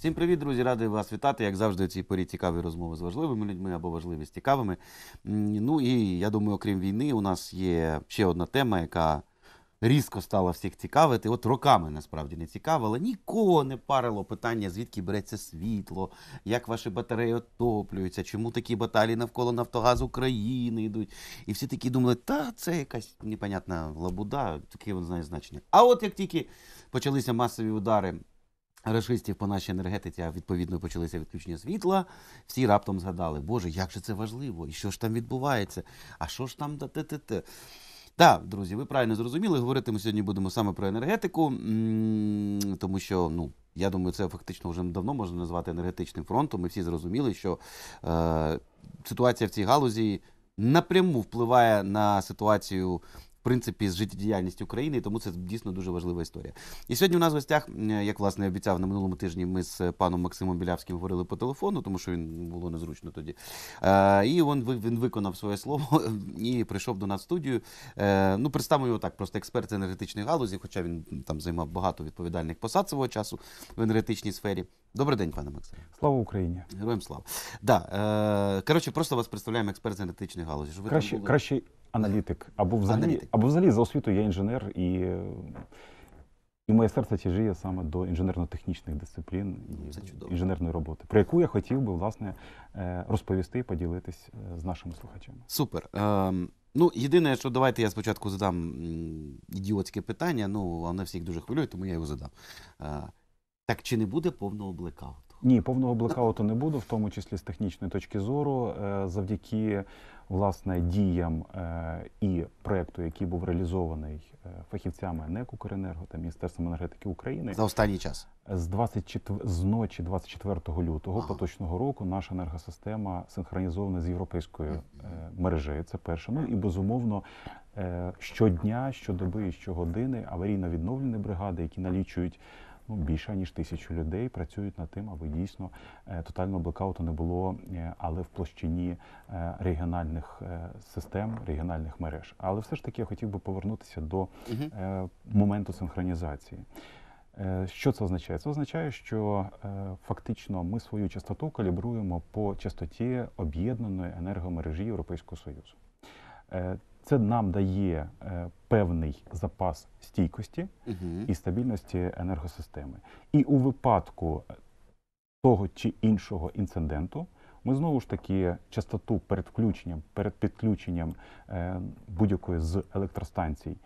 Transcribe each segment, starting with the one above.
Всім привіт, друзі! Радий вас вітати. Як завжди, у цій порі цікаві розмови з важливими людьми або важливі з цікавими. Ну і я думаю, окрім війни, у нас є ще одна тема, яка різко стала всіх цікавити. От роками насправді не цікавила. Нікого не парило питання, звідки береться світло, як ваші батареї отоплюються, чому такі баталії навколо Нафтогаз України йдуть. І всі такі думали, та це якась непонятна лабуда, таке воно знає значення. А от як тільки почалися масові удари рашистів по нашій енергетиці, а відповідно почалися відключення світла. Всі раптом згадали, Боже, як же це важливо, і що ж там відбувається, а що ж там те-те-те. Так, друзі, ви правильно зрозуміли. Говорити ми сьогодні будемо саме про енергетику, тому що, ну, я думаю, це фактично вже давно можна назвати енергетичним фронтом. Ми всі зрозуміли, що е, ситуація в цій галузі напряму впливає на ситуацію принципі з життєдіяльність України, і тому це дійсно дуже важлива історія. І сьогодні у нас в гостях, як власне обіцяв на минулому тижні, ми з паном Максимом Білявським говорили по телефону, тому що він було незручно тоді. Е, і він він виконав своє слово і прийшов до нас в студію. Е, ну, представимо його так, просто експерт з енергетичної галузі, хоча він там займав багато відповідальних посад свого часу в енергетичній сфері. Добрий день, пане Максиме. Слава Україні. Героям слава. Да, е, Коротше, просто вас представляємо експерт з енергетичної галузі. краще, краще аналітик, або взагалі аналітик. або взагалі за освітою я інженер, і і моє серце тяжіє саме до інженерно-технічних дисциплін і інженерної роботи, про яку я хотів би власне е, розповісти і поділитись е, з нашими слухачами. Супер. Ем, ну, єдине, що давайте я спочатку задам ідіотське питання, ну воно всіх дуже хвилює, тому я його задам. Е, так чи не буде повного блекауту? Ні, повного блекауту не буде, в тому числі з технічної точки зору, е, завдяки власне діям е, і проекту, який був реалізований е, фахівцями НЕК «Укренерго» та Міністерством енергетики України за останній час з 24, з ночі 24 лютого ага. поточного року. Наша енергосистема синхронізована з європейською мережею. Це перше. Ну і безумовно. Щодня, щодоби і щогодини аварійно-відновлені бригади, які налічують ну, більше ніж тисячу людей працюють над тим, аби дійсно е, тотального блекауту не було, е, але в площині е, регіональних систем, регіональних мереж. Але все ж таки я хотів би повернутися до моменту синхронізації. Що це означає? Це означає, що фактично ми свою частоту калібруємо по частоті об'єднаної енергомережі Європейського Союзу. Це нам дає е, певний запас стійкості угу. і стабільності енергосистеми. І у випадку е, того чи іншого інциденту ми знову ж таки частоту перед включенням, перед підключенням е, будь-якої з електростанцій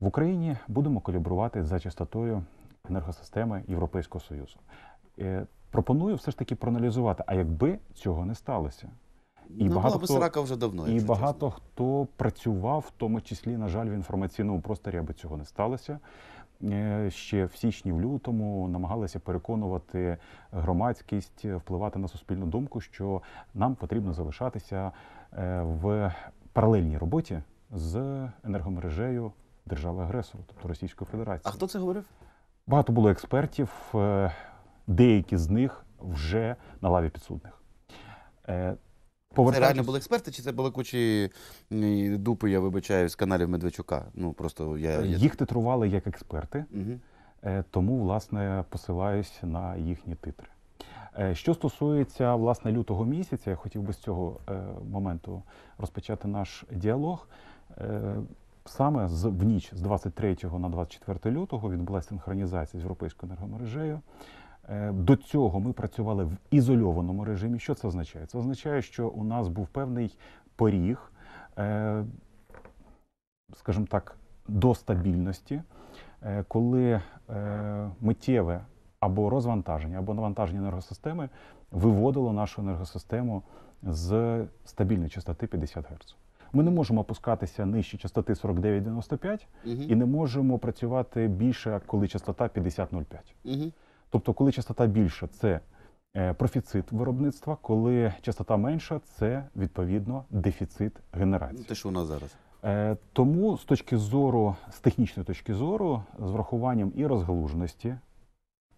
в Україні будемо калібрувати за частотою енергосистеми Європейського Союзу. Пропоную все ж таки проаналізувати, а якби цього не сталося і ну, багато хто, рака вже давно. І багато чесно. хто працював, в тому числі, на жаль, в інформаційному просторі, аби цього не сталося. Е, ще в січні, в лютому намагалися переконувати громадськість, е, впливати на суспільну думку, що нам потрібно залишатися е, в паралельній роботі з енергомережею держави-агресору, тобто Російської Федерації. А хто це говорив? Багато було експертів, деякі з них вже на лаві підсудних. Це реально були експерти, чи це були кучі дупи, я вибачаю, з каналів Медведчука? Ну, просто я... Е, їх титрували як експерти, угу. тому, власне, посилаюсь на їхні титри. Е, що стосується власне лютого місяця, я хотів би з цього моменту розпочати наш діалог. Саме з в ніч з 23 на 24 лютого відбулася синхронізація з європейською енергомережею. Е, до цього ми працювали в ізольованому режимі. Що це означає? Це означає, що у нас був певний поріг, е, скажімо так, до стабільності, е, коли миттєве або розвантаження, або навантаження енергосистеми виводило нашу енергосистему з стабільної частоти 50 Гц. Ми не можемо опускатися нижче частоти 49,95 угу. і не можемо працювати більше, коли частота 50,05. Угу. Тобто, коли частота більша, це е, профіцит виробництва, коли частота менша, це відповідно дефіцит генерації. Ну, те, що у нас зараз. Е, тому з точки зору, з технічної точки зору, з врахуванням і розгалуженості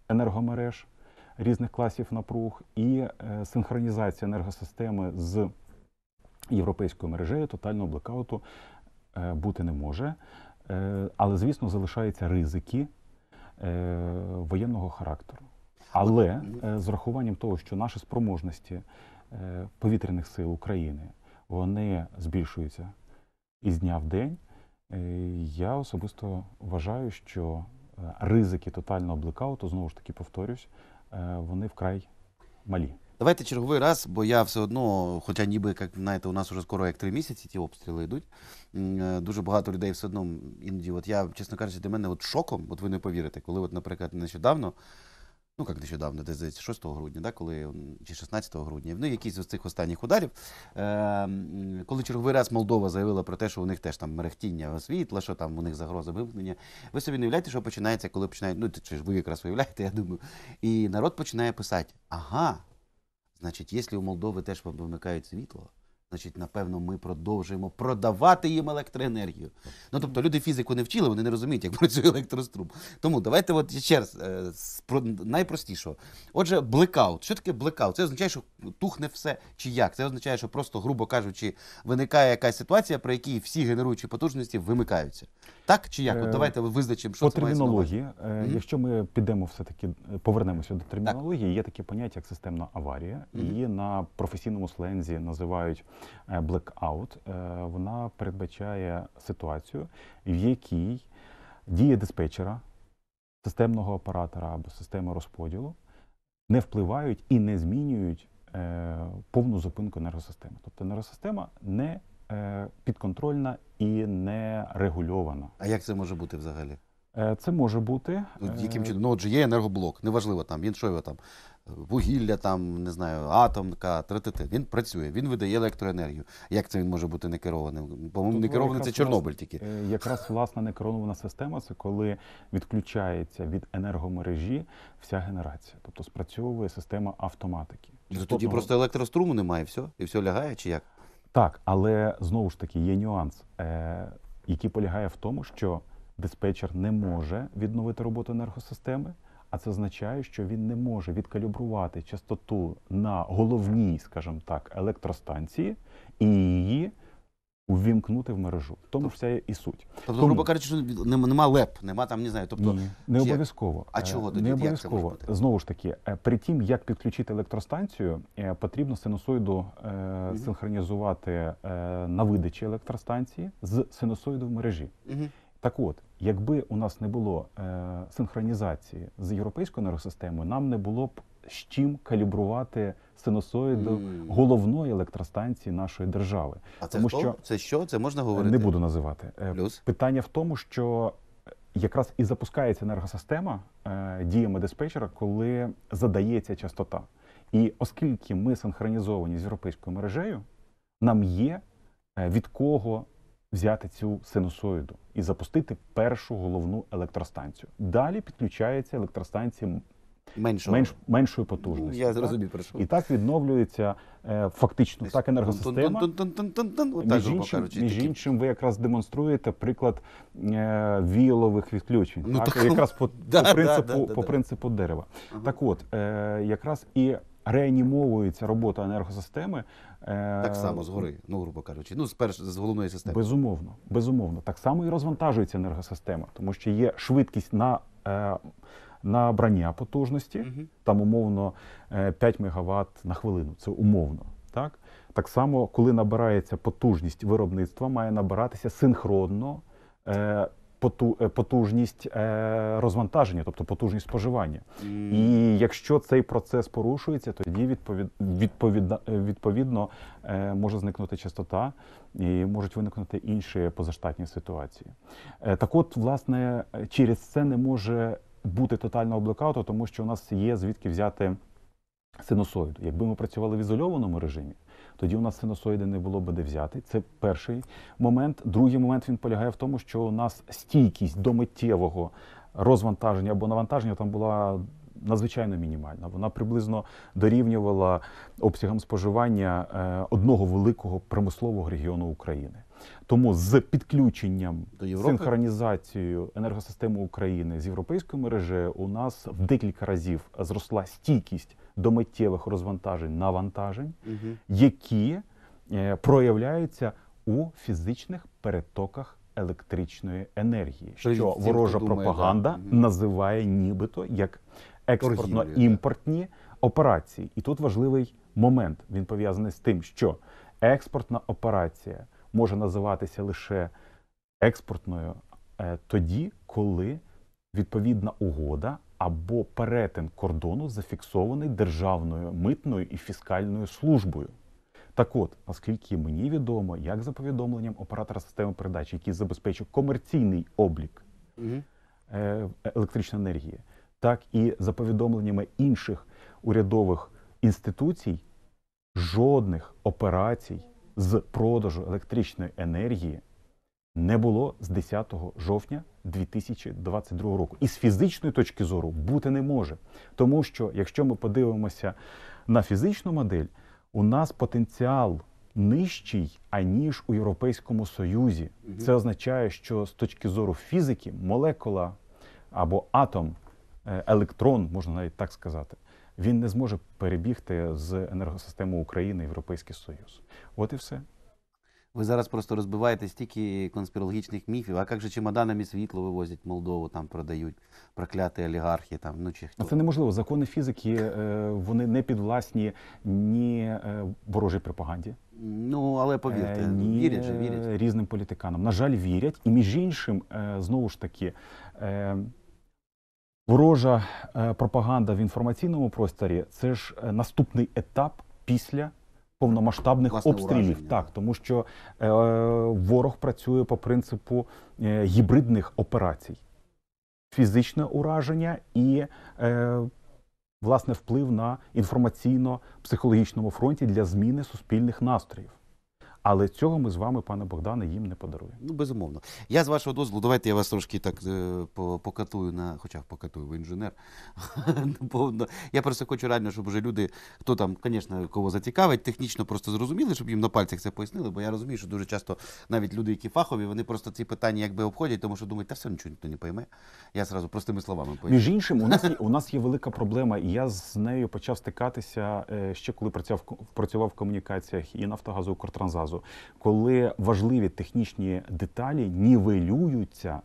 енергомереж різних класів напруг, і е, синхронізація енергосистеми з європейською мережею тотального блекауту бути не може. Але, звісно, залишаються ризики. Е, воєнного характеру. Але е, ну. з рахуванням того, що наші спроможності е, повітряних сил України вони збільшуються із дня в день, я особисто вважаю, що ризики тотального блекауту, знову ж таки повторюсь, вони вкрай малі. Давайте черговий раз, бо я все одно, хоча ніби як знаєте, у нас уже скоро як три місяці ті обстріли йдуть. Е, дуже багато людей все одно іноді. От я, чесно кажучи, для мене от шоком, от ви не повірите, коли, от, наприклад, нещодавно, ну як нещодавно, десь 6 грудня, да, коли чи 16 грудня, ну якісь з цих останніх ударів, е, коли черговий раз Молдова заявила про те, що у них теж там мерехтіння освітла, що там у них загроза вимкнення. Ви собі не уявляєте, що починається, коли починають, ну чи ж ви якраз уявляєте, я думаю, і народ починає писати: ага. Значить, якщо у Молдови теж вимикають світло, значить, напевно, ми продовжуємо продавати їм електроенергію. Ну тобто, люди фізику не вчили, вони не розуміють, як працює електрострум. Тому давайте от ще раз е, найпростішого. Отже, блекаут. Що таке блекаут? Це означає, що тухне все чи як. Це означає, що просто, грубо кажучи, виникає якась ситуація, при якій всі генеруючі потужності вимикаються. Так чи як? От е, Давайте визначимо, що По це термінології, е, має mm якщо ми підемо все-таки, повернемося до термінології, так. є таке поняття, як системна аварія. Mm -hmm. Її на професійному слензі називають blackout, е, е, вона передбачає ситуацію, в якій дії диспетчера, системного оператора або системи розподілу не впливають і не змінюють е, повну зупинку енергосистеми. Тобто енергосистема не підконтрольна і не регульована. А як це може бути взагалі? Е, це може бути. Ну, яким е, чином? Ну, отже, є енергоблок, неважливо там, він що його там, вугілля, там, не знаю, атомка, третити. Він працює, він видає електроенергію. Як це він може бути некерованим? По-моєму, некерований це Чорнобиль тільки. Е, якраз власна некерована система це коли відключається від енергомережі вся генерація, тобто спрацьовує система автоматики. Ну, Частотного... Тоді просто електроструму немає, і все, і все лягає, чи як? Так, але знову ж таки є нюанс, е, який полягає в тому, що диспетчер не може відновити роботу енергосистеми, а це означає, що він не може відкалібрувати частоту на головній, скажімо так, електростанції і її. Увімкнути в мережу, тому тобто вся і суть. Тобто, грубо кажучи, що нема леп, нема там не знаю. Тобто Ні, не обов'язково. А е, чого тоді? не обов'язково як це знову ж таки? Е, При тім, як підключити електростанцію, е, потрібно синусоїду е, угу. синхронізувати е, на видачі електростанції з синусоїду в мережі. Угу. Так от, якби у нас не було е, синхронізації з європейською енергосистемою, нам не було б з чим калібрувати синусоїду mm. головної електростанції нашої держави. А це тому що, що це що? Це можна е, говорити? Не буду називати. Е, Плюс? Питання в тому, що е, якраз і запускається енергосистема е, діями диспетчера, коли задається частота. І оскільки ми синхронізовані з європейською мережею, нам є від кого взяти цю синусоїду і запустити першу головну електростанцію. Далі підключається електростанція Меншого. менш меншої потужності. Я зрозумів про що. І так відновлюється е, фактично так енергосистема. Між іншим, між іншим, ви якраз демонструєте приклад е, віолових відключень, Ну, так, так, якраз по, да, по принципу да, да, по да. принципу дерева. Ага. Так, от е, якраз і реанімовується робота енергосистеми. Е, так само згори, ну грубо кажучи, ну сперш з головної системи. Безумовно, безумовно. Так само і розвантажується енергосистема, тому що є швидкість на е, набрання потужності, угу. там умовно 5 е, МВт на хвилину. Це умовно. Так Так само, коли набирається потужність виробництва, має набиратися синхронно. Е, потужність е, розвантаження, тобто потужність споживання. І якщо цей процес порушується, тоді відповід, відповідно, е, може зникнути частота і можуть виникнути інші позаштатні ситуації. Так, от, власне, через це не може бути тотального блекауту, тому що у нас є звідки взяти синусоїду. Якби ми працювали в ізольованому режимі тоді у нас синусоїди не було би де взяти. Це перший момент. Другий момент він полягає в тому, що у нас стійкість до миттєвого розвантаження або навантаження там була. Надзвичайно мінімальна. Вона приблизно дорівнювала обсягам споживання е, одного великого промислового регіону України. Тому з підключенням До синхронізацією енергосистеми України з європейською мережею у нас в декілька разів зросла стійкість до миттєвих розвантажень навантажень, угу. які е, проявляються у фізичних перетоках електричної енергії, Прежде що ворожа пропаганда да? називає нібито як експортно-імпортні операції. І тут важливий момент він пов'язаний з тим, що експортна операція може називатися лише експортною е, тоді, коли відповідна угода або перетин кордону зафіксований Державною митною і фіскальною службою. Так от, наскільки мені відомо, як за повідомленням оператора системи передачі, який забезпечує комерційний облік е, електричної енергії, так і за повідомленнями інших урядових інституцій, жодних операцій з продажу електричної енергії не було з 10 жовтня. 2022 року. І з фізичної точки зору бути не може. Тому що, якщо ми подивимося на фізичну модель, у нас потенціал нижчий аніж у Європейському Союзі. Це означає, що з точки зору фізики молекула або атом, е, електрон, можна навіть так сказати. Він не зможе перебігти з енергосистеми України Європейський Союз. От і все. Ви зараз просто розбиваєте стільки конспірологічних міфів. А як же чемоданами світло вивозять Молдову, там продають прокляті олігархи? Там ну чи хто ну, це неможливо. Закони фізики е, вони не підвласні ні е, ворожій пропаганді. Ну але повірте, е, ні вірять же вірять різним політиканам. На жаль, вірять, і між іншим знову ж таки. Ворожа пропаганда в інформаційному просторі це ж наступний етап після повномасштабних Власне, обстрілів. Ураження. Так, тому що е, ворог працює по принципу е, гібридних операцій, фізичне ураження і е, власне вплив на інформаційно-психологічному фронті для зміни суспільних настроїв. Але цього ми з вами, пане Богдане, їм не подаруємо. Ну безумовно. Я з вашого дозволу, давайте я вас трошки так е, покатую на, хоча покатую в інженер. Повно я просто хочу реально, щоб вже люди, хто там, звісно, кого зацікавить, технічно просто зрозуміли, щоб їм на пальцях це пояснили. Бо я розумію, що дуже часто навіть люди, які фахові, вони просто ці питання якби обходять, тому що думають, та все нічого ніхто не пойме. Я зразу простими словами поясню. між іншим. У нас є, у нас є велика проблема, і я з нею почав стикатися е, ще коли працював працював в комунікаціях і Нафтогазу Укртранзазу одразу, коли важливі технічні деталі нівелюються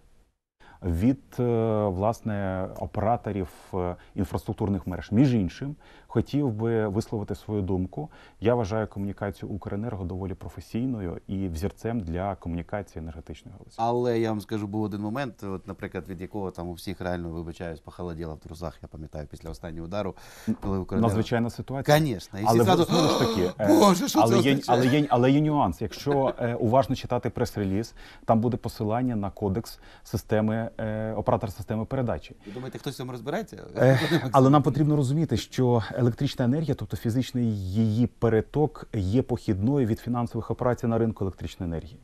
від е, власне операторів е, інфраструктурних мереж, між іншим, хотів би висловити свою думку. Я вважаю комунікацію Укренерго доволі професійною і взірцем для комунікації енергетичної галузі. Але я вам скажу, був один момент, от, наприклад, від якого там у всіх реально вибачаюсь, похолоділо в трусах. Я пам'ятаю після останнього удару, коли Укренерго... надзвичайна ситуація, Звісно. і всі але зразу... знову ж таки, е, Боже, що але, це є, але є, але є нюанс. Якщо е, уважно читати прес-реліз, там буде посилання на кодекс системи е, оператор системи передачі. Ви думаєте, хтось цьому розбирається? Е, але нам потрібно розуміти, що е, електрична енергія, тобто фізичний її переток, є похідною від фінансових операцій на ринку електричної енергії.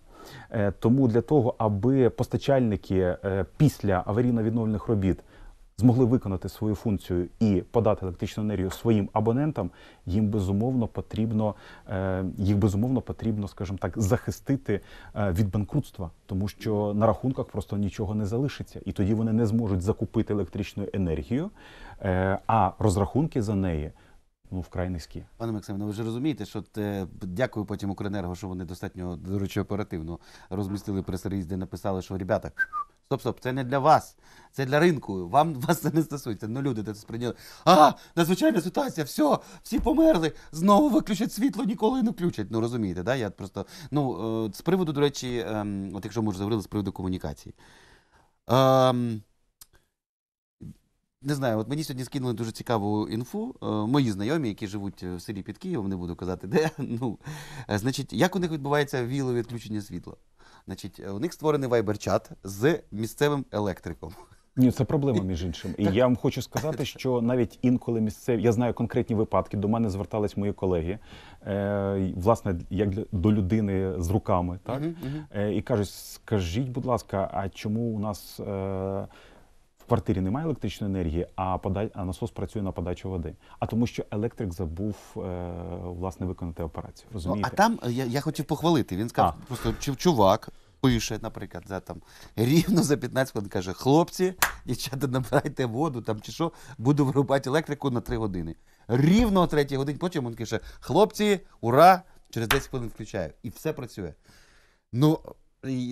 Е, тому для того, аби постачальники е, після аварійно-відновлених робіт змогли виконати свою функцію і подати електричну енергію своїм абонентам, їм безумовно потрібно е, їх безумовно потрібно, скажімо так, захистити е, від банкрутства, тому що на рахунках просто нічого не залишиться, і тоді вони не зможуть закупити електричну енергію, е, а розрахунки за неї. Ну, вкрай низькі. Пане Максиме, ну ви ж розумієте, що те, дякую потім Укренерго, що вони достатньо, до речі, оперативно розмістили прес-реліз, де написали, що ребята. Стоп, стоп, це не для вас, це для ринку. Вам вас це не стосується. Ну люди це сприйняли. А, надзвичайна ситуація, все, всі померли. Знову виключать світло, ніколи не включать. Ну розумієте, да? Я просто ну е, з приводу, до речі, ем, от якщо ми вже говорили з приводу комунікації. Ем... Не знаю, от мені сьогодні скинули дуже цікаву інфу. Е, мої знайомі, які живуть е, в селі під Києвом, не буду казати де. Ну, значить, як у них відбувається віло відключення світла? Значить, е, у них створений вайбер-чат з місцевим електриком. Ні, це проблема між іншим. І я вам хочу сказати, що навіть інколи місцеві я знаю конкретні випадки. До мене звертались мої колеги, е, власне, як до людини з руками, так uh -huh, Е, і кажуть: скажіть, будь ласка, а чому у нас? Е, в квартирі немає електричної енергії, а насос працює на подачу води. А тому, що електрик забув е, власне виконати операцію. Ну, Розумієте? Ну, а там е, я я хотів похвалити. Він сказав, а. просто чувак пише, наприклад, за там рівно за 15 хвилин каже: хлопці, дівчата, набирайте воду там чи що, буду вирубати електрику на 3 години. Рівно о 3 годині потім він каже: Хлопці, ура! Через 10 хвилин включаю. І все працює. Ну,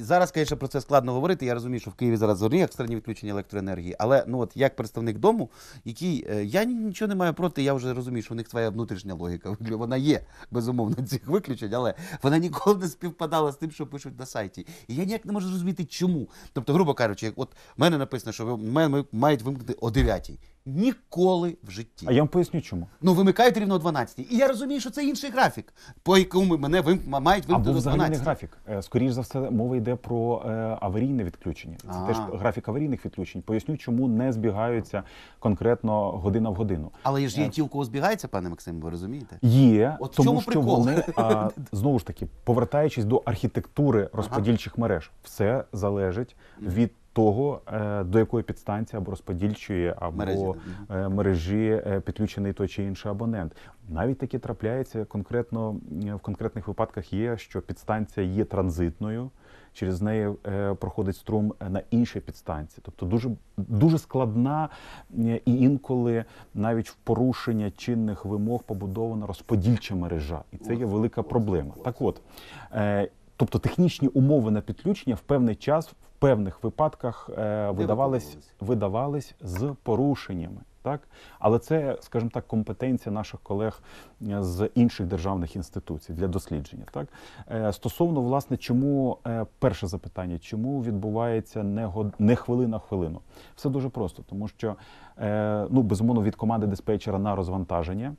Зараз, звісно, про це складно говорити. Я розумію, що в Києві зараз зорні екстрені відключення електроенергії. Але ну от як представник дому, який е, я нічого не маю проти, я вже розумію, що в них твоя внутрішня логіка. Вона є безумовно цих виключень, але вона ніколи не співпадала з тим, що пишуть на сайті. І я ніяк не можу зрозуміти, чому. Тобто, грубо кажучи, от в мене написано, що ви мають вимкнути о 9 Ніколи в житті. А я вам поясню, чому. Ну вимикають рівно о 12. І я розумію, що це інший графік, по якому мене вим... мають вимкнути до 12. не графік. Е, Скоріше за все, мова йде про е, аварійне відключення. Це а -а. теж графік аварійних відключень. Поясню, чому не збігаються конкретно година в годину. Але ж є е. ті, у кого збігається, пане Максим, ви розумієте? Є От тому, чому що прикол? вони а, знову ж таки повертаючись до архітектури розподільчих ага. мереж, все залежить від того, е, до якої підстанції або розподільчої, або мережі, е, мережі е, підключений той чи інший абонент. Навіть таке трапляється конкретно в конкретних випадках. Є що підстанція є транзитною, через неї проходить струм на іншій підстанції. Тобто, дуже дуже складна і інколи навіть в порушення чинних вимог побудована розподільча мережа, і це є велика проблема. Так, от тобто технічні умови на підключення в певний час певних випадках е, видавались видавались з порушеннями. Так, але це, скажімо так, компетенція наших колег е, з інших державних інституцій для дослідження. Так е, стосовно власне, чому перше запитання, чому відбувається не год... не хвилина в хвилину? Все дуже просто, тому що ну безумовно від команди диспетчера на розвантаження.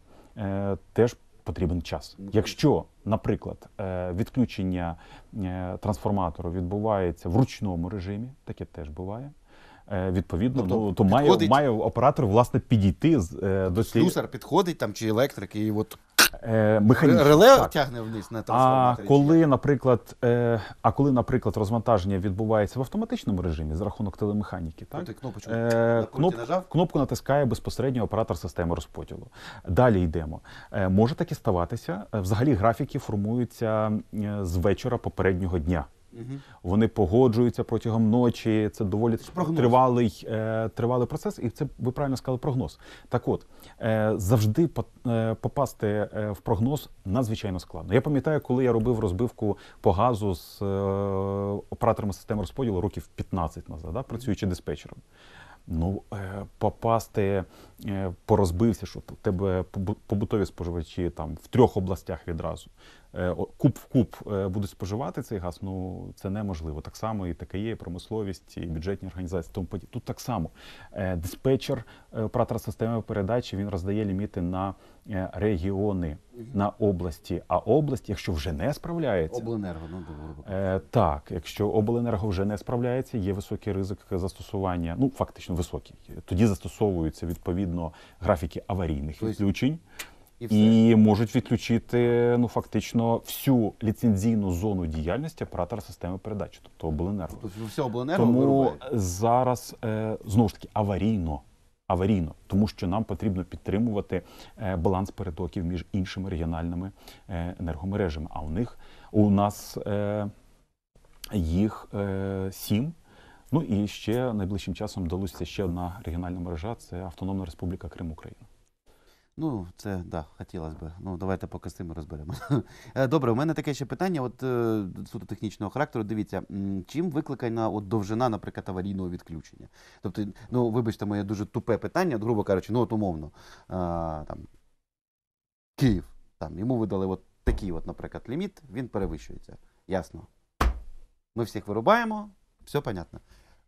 Теж потрібен час. Ну, Якщо, наприклад, е, відключення е, трансформатору відбувається в ручному режимі, таке теж буває. Е, відповідно, тобто, ну то має має оператор власне підійти з е, до цієї... Слюсар підходить там чи електрик, і от е, реле так. тягне вниз на трансформаторі. А коли, наприклад, е, а коли, наприклад, розвантаження відбувається в автоматичному режимі за рахунок телемеханіки, так кнопочку е, кноп, нажав? кнопку натискає безпосередньо оператор системи розподілу. Далі йдемо. Е, може таке ставатися. Взагалі графіки формуються з вечора попереднього дня. Угу. Вони погоджуються протягом ночі. Це доволі тривалий е, тривалий процес, і це ви правильно сказали прогноз. Так, от е, завжди по, е, попасти е, в прогноз надзвичайно складно. Я пам'ятаю, коли я робив розбивку по газу з е, операторами системи розподілу років 15 назад, да, працюючи диспетчером. Ну, е, попасти Е, порозбився, що в тебе побутові споживачі там в трьох областях відразу. Е, куб в куб е, будуть споживати цей газ, ну це неможливо. Так само і таке є, і промисловість, і бюджетні організації. Тому тут так само диспетчер оператора системи передачі він роздає ліміти на регіони, на області. А область, якщо вже не справляється, обленерго ну добре. так. Якщо обленерго вже не справляється, є високий ризик застосування. Ну фактично високий. Тоді застосовуються відповідно відповідно графіки аварійних тобто відключень. І, і можуть відключити ну фактично всю ліцензійну зону діяльності оператора системи передачі, тобто обленерго. Тобто ну, все обленерго Тому вирубає. зараз е, знову ж таки аварійно, аварійно, тому що нам потрібно підтримувати е, баланс перетоків між іншими регіональними е, енергомережами. А у них у нас їх сім. Ну і ще найближчим часом долучиться ще одна регіональна мережа це Автономна Республіка Крим Україна. Ну, це да, хотілося б. Ну, давайте поки з цим розберемо. Е, добре, у мене таке ще питання. От е, суто технічного характеру, дивіться, чим викликана от довжина, наприклад, аварійного відключення? Тобто, ну вибачте, моє дуже тупе питання, грубо кажучи, ну от умовно а, е, там Київ, там йому видали от такий, от, наприклад, ліміт, він перевищується. Ясно. Ми всіх вирубаємо, все понятно.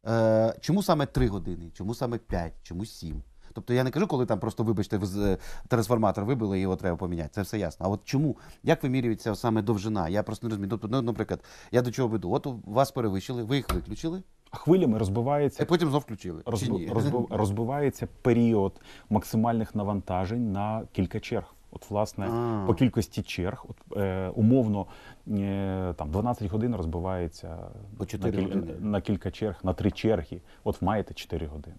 Е, Чому саме три години? Чому саме п'ять? чому сім? Тобто я не кажу, коли там просто, вибачте, е, трансформатор вибили і його треба поміняти. Це все ясно. А от чому? Як вимірюється саме довжина? Я просто не розумію. Тобто, ну, наприклад, я до чого веду? От вас перевищили, ви їх виключили. Хвилями розбивається. І е, потім знов включили. Розб... Розб... Розбивається період максимальних навантажень на кілька черг. От, власне, по кількості черг, от е, умовно е, там 12 годин розбивається по 4 на, кіль... години. на кілька черг, на 3 черги. От маєте 4 години.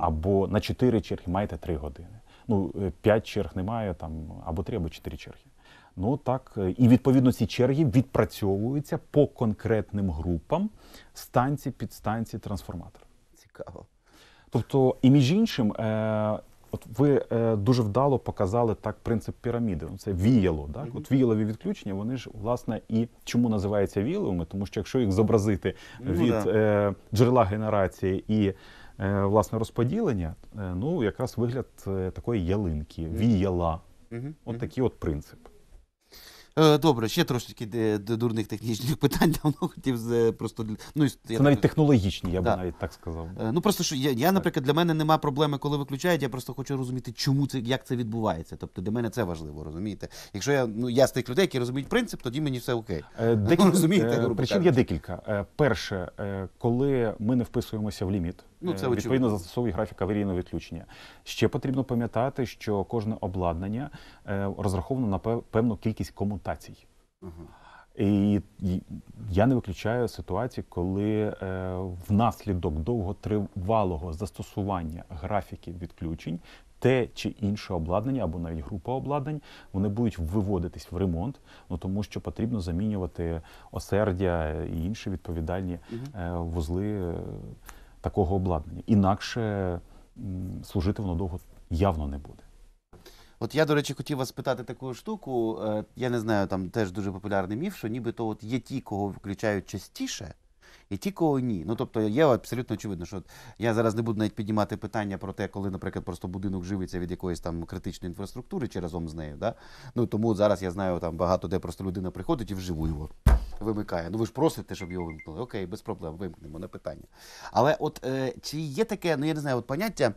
Або на 4 черги маєте 3 години. Ну, 5 е, черг немає, там або 3, або 4 черги. Ну так, е, і відповідно ці черги відпрацьовуються по конкретним групам станції, під станції трансформатор. Цікаво. Тобто, і між іншим, е, От ви е, дуже вдало показали так принцип піраміди. Ну, це віяло. Так, mm -hmm. от віялові відключення. Вони ж власне і чому називаються віяловими? Тому що якщо їх зобразити ну, від е, джерела генерації і е, власне розподілення, е, ну якраз вигляд е, такої ялинки, mm -hmm. віяла. Mm -hmm. От такий от принцип. Е, добре, ще трошечки е, дурних технічних питань давно хотів з е, просто ну Це навіть технологічні, я да. б навіть так сказав. Ну просто що я, я наприклад, для мене нема проблеми, коли виключають. Я просто хочу розуміти, чому це як це відбувається. Тобто для мене це важливо, розумієте? Якщо я ну я з тих людей, які розуміють принцип, тоді мені все окей. Ну, декілька, розумієте, причин є декілька. Перше, коли ми не вписуємося в ліміт. Ну, е, це Відповідно застосовує графік аварійного відключення. Ще потрібно пам'ятати, що кожне обладнання е, розраховано на певну кількість комутацій. І я не виключаю ситуації, коли е, внаслідок довготривалого застосування графіків відключень те чи інше обладнання або навіть група обладнань вони будуть виводитись в ремонт, ну тому що потрібно замінювати осердя і інші відповідальні угу. вузли такого обладнання. Інакше служити воно довго явно не буде. От я, до речі, хотів вас питати таку штуку. Е, я не знаю, там теж дуже популярний міф, що нібито от є ті, кого виключають частіше і ті, кого ні. Ну тобто є абсолютно очевидно, що я зараз не буду навіть піднімати питання про те, коли, наприклад, просто будинок живиться від якоїсь там критичної інфраструктури чи разом з нею. Да? Ну тому зараз я знаю там багато де просто людина приходить і вживу його вимикає. Ну ви ж просите, щоб його вимкнули. Окей, без проблем вимкнемо на питання. Але от е, чи є таке, ну я не знаю, от поняття.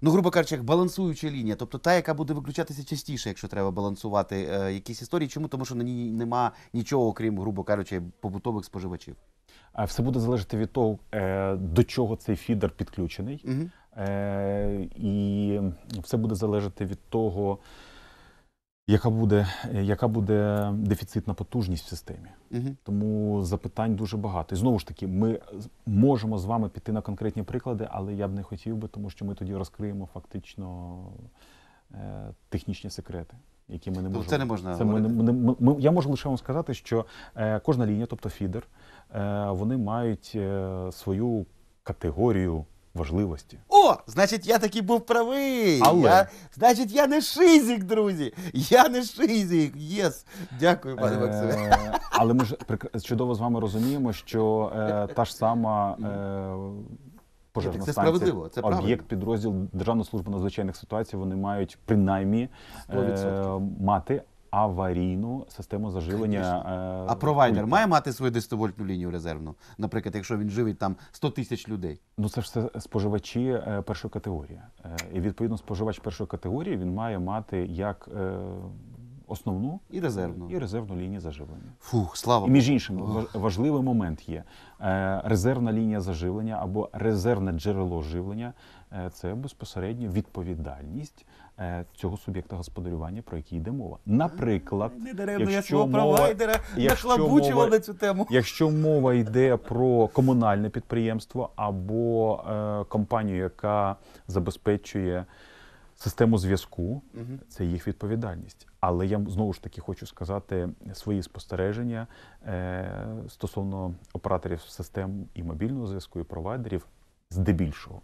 Ну, грубо кажучи, як балансуюча лінія, тобто та, яка буде виключатися частіше, якщо треба балансувати е, якісь історії. Чому? Тому що на ній нема нічого, окрім, грубо кажучи, побутових споживачів. Е, все буде залежати від того, е, до чого цей фідер підключений, угу. і все буде залежати від того, яка буде яка буде дефіцитна потужність в системі. Угу. Тому запитань дуже багато. І знову ж таки, ми можемо з вами піти на конкретні приклади, але я б не хотів би, тому що ми тоді розкриємо фактично технічні секрети які ми не ну, можемо. Це не можна. Це ми, ми, ми, ми, я можу лише вам сказати, що е, кожна лінія, тобто фідер, е, вони мають е, свою категорію важливості. О, значить, я таки був правий. Але. Я, значить, я не шизік, друзі. Я не шизік. Єс. Дякую, пане е, Максиме. Е, але ми ж чудово з вами розуміємо, що е, та ж сама. Е, пожежна це справедливо. Це об'єкт підрозділ Державної служби надзвичайних ситуацій. Вони мають принаймні е, мати аварійну систему заживлення. Е, а провайдер має мати свою 10 лінію резервну, наприклад, якщо він живить там 100 тисяч людей. Ну це ж все споживачі е, першої категорії, е, і відповідно споживач першої категорії він має мати як. Е, основну і резервну і резервну лінію заживлення. Фух, слава І, між іншим, Ох. важливий момент є е, резервна лінія заживлення або резервне джерело живлення е, це безпосередньо відповідальність е, цього суб'єкта господарювання, про який йде мова. Наприклад, Недаремно я свого провайдера нахлабучував на цю тему. Якщо мова йде про комунальне підприємство або компанію, яка забезпечує систему зв'язку, це їх відповідальність. Але я знову ж таки хочу сказати свої спостереження е, стосовно операторів систем і мобільного зв'язку, і провайдерів, здебільшого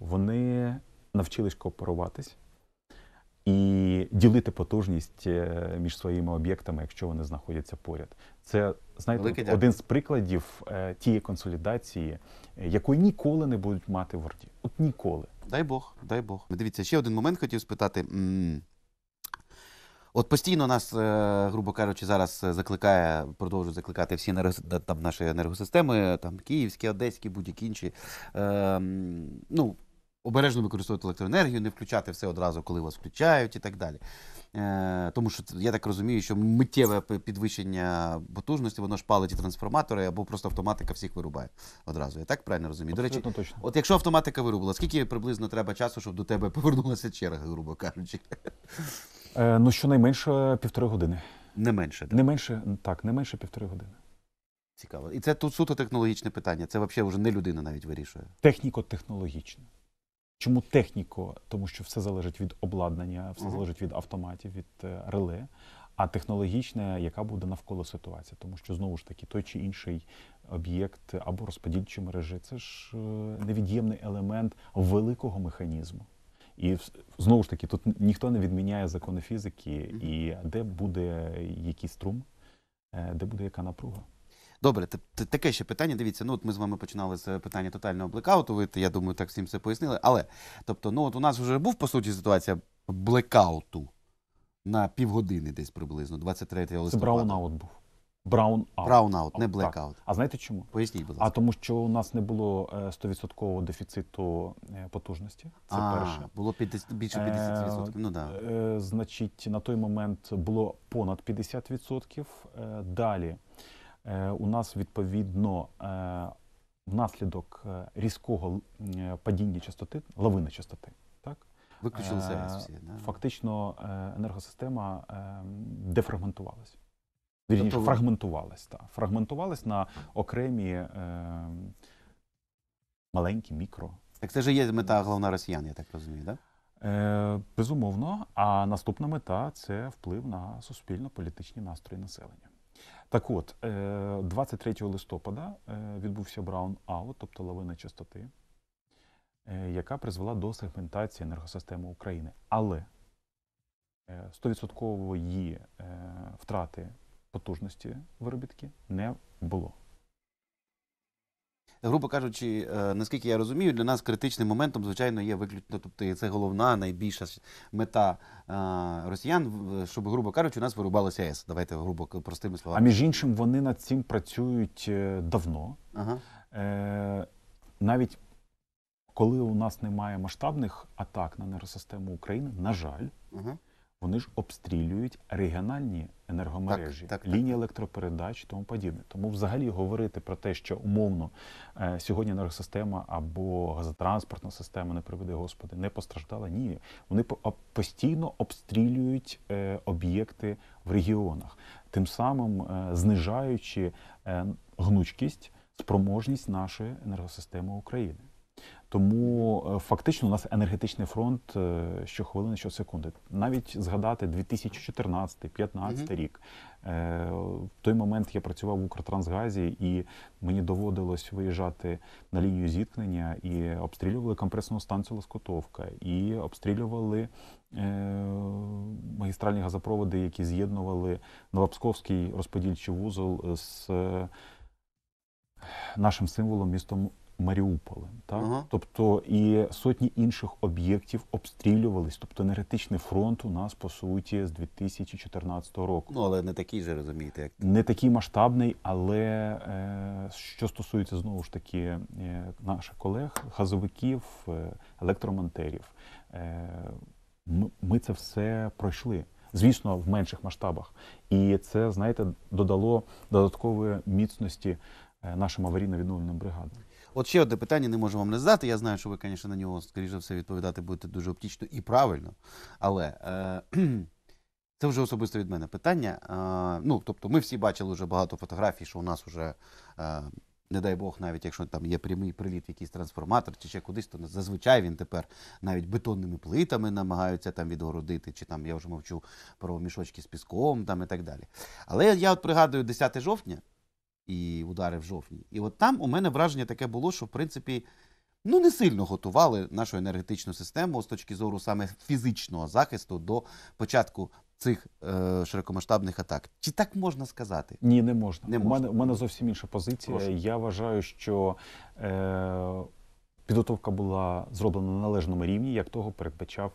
вони навчились кооперуватись і ділити потужність е, між своїми об'єктами, якщо вони знаходяться поряд. Це знаєте, один з прикладів е, тієї консолідації, якої ніколи не будуть мати в Орді. От ніколи. Дай Бог, дай Бог. Дивіться, ще один момент хотів спитати. От постійно нас, е, грубо кажучи, зараз закликає, продовжують закликати всі енерго, там наші енергосистеми, там київські, одеські, будь-які інші. Е, ну, обережно використовувати електроенергію, не включати все одразу, коли вас включають і так далі. Е, тому що я так розумію, що миттєве підвищення потужності, воно ж палить і трансформатори, або просто автоматика всіх вирубає одразу. Я так правильно розумію? Абсолютно До речі, точно. от якщо автоматика вирубила, скільки приблизно треба часу, щоб до тебе повернулася черга, грубо кажучи? Е, ну, щонайменше півтори години. Не менше, так? Не менше, так, не менше півтори години. Цікаво. І це тут суто технологічне питання. Це взагалі вже не людина навіть вирішує. Техніко-технологічне. Чому техніко? Тому що все залежить від обладнання, все залежить від автоматів, від е, реле. А технологічна, яка буде навколо ситуація, тому що знову ж таки той чи інший об'єкт або розподільчі мережі це ж е, невід'ємний елемент великого механізму. І знову ж таки, тут ніхто не відміняє закони фізики, і де буде який струм, е, де буде яка напруга. Добре, таке ще питання. Дивіться, ну от ми з вами починали з питання тотального блекауту. Ви я думаю, так всім все пояснили. Але тобто, ну от у нас вже був по суті ситуація блекауту на півгодини, десь приблизно 23 листопада. Це Браунаут був. Браун-аут. не блекаут. А знаєте чому? Поясніть, будь ласка. А тому, що у нас не було 100% е, дефіциту е, потужності. Це а, перше. Було 50, більше 50%. Е, ну, да. Е, значить, на той момент було понад 50%. Е, далі Е, у нас відповідно е, внаслідок е, різкого падіння частоти, лавини частоти, так Виключили. газ всі, да? фактично енергосистема дефрагментувалась. Тобто Вірніше, тобто... фрагментувалась та фрагментувалась на окремі маленькі мікро. Так це ж є мета головна росіян, я так розумію, так? Да? Е, Безумовно. А наступна мета це вплив на суспільно-політичні настрої населення. Так от, 23 е, листопада е, відбувся браун-аут, тобто лавина частоти, е, яка призвела до сегментації енергосистеми України. Але 100% її втрати потужності виробітки не було грубо кажучи, е, наскільки я розумію, для нас критичним моментом, звичайно, є виключно. Ну, тобто це головна найбільша мета е, росіян, е, щоб, грубо кажучи, у нас вирубалася ЕС. Давайте грубо простими словами. А між іншим, вони над цим працюють давно. Ага. Навіть коли у нас немає масштабних атак на нервосистему України, на жаль. Ага вони ж обстрілюють регіональні енергомережі, так, так, лінії так. електропередач, тому подібне. Тому, взагалі, говорити про те, що умовно е, сьогодні енергосистема або газотранспортна система не приведе господи, не постраждала. Ні, вони постійно обстрілюють е, об'єкти в регіонах, тим самим е, знижаючи гнучкість, спроможність нашої енергосистеми України. Тому е, фактично у нас енергетичний фронт е, щохвилини, щосекунди. Навіть згадати 2014 2015 рік. Е, в той момент я працював в Укртрансгазі, і мені доводилось виїжджати на лінію зіткнення і обстрілювали компресну станцію Лоскутовка, і обстрілювали магістральні газопроводи, які з'єднували Новопсковський розподільчий вузол з нашим символом містом Маріуполем, так ага. тобто і сотні інших об'єктів обстрілювались. Тобто енергетичний фронт у нас по суті з 2014 року. Ну але не такий же розумієте, як не такий масштабний. Але е, що стосується знову ж таки е, наших колег, газовиків, е, електромонтерів, е, ми це все пройшли. Звісно, в менших масштабах, і це знаєте додало додаткової міцності е, нашим аварійно-відновленим бригадам. От ще одне питання не можу вам не задати. Я знаю, що ви, звісно, на нього, скоріше все, відповідати будете дуже оптично і правильно. Але е, це вже особисто від мене питання. Е, ну, тобто, ми всі бачили вже багато фотографій, що у нас вже. Е, не дай Бог, навіть якщо там є прямий приліт, якийсь трансформатор чи ще кудись, то зазвичай він тепер навіть бетонними плитами намагаються там відгородити, чи там я вже мовчу про мішочки з піском там і так далі. Але я от пригадую 10 жовтня, і удари в жовтні. І от там у мене враження таке було, що в принципі ну не сильно готували нашу енергетичну систему з точки зору саме фізичного захисту до початку цих е, широкомасштабних атак. Чи так можна сказати? Ні, не можна. Не можна. У мене у мене зовсім інша позиція. Прошу. Я вважаю, що. Е, Підготовка була зроблена на належному рівні, як того передбачав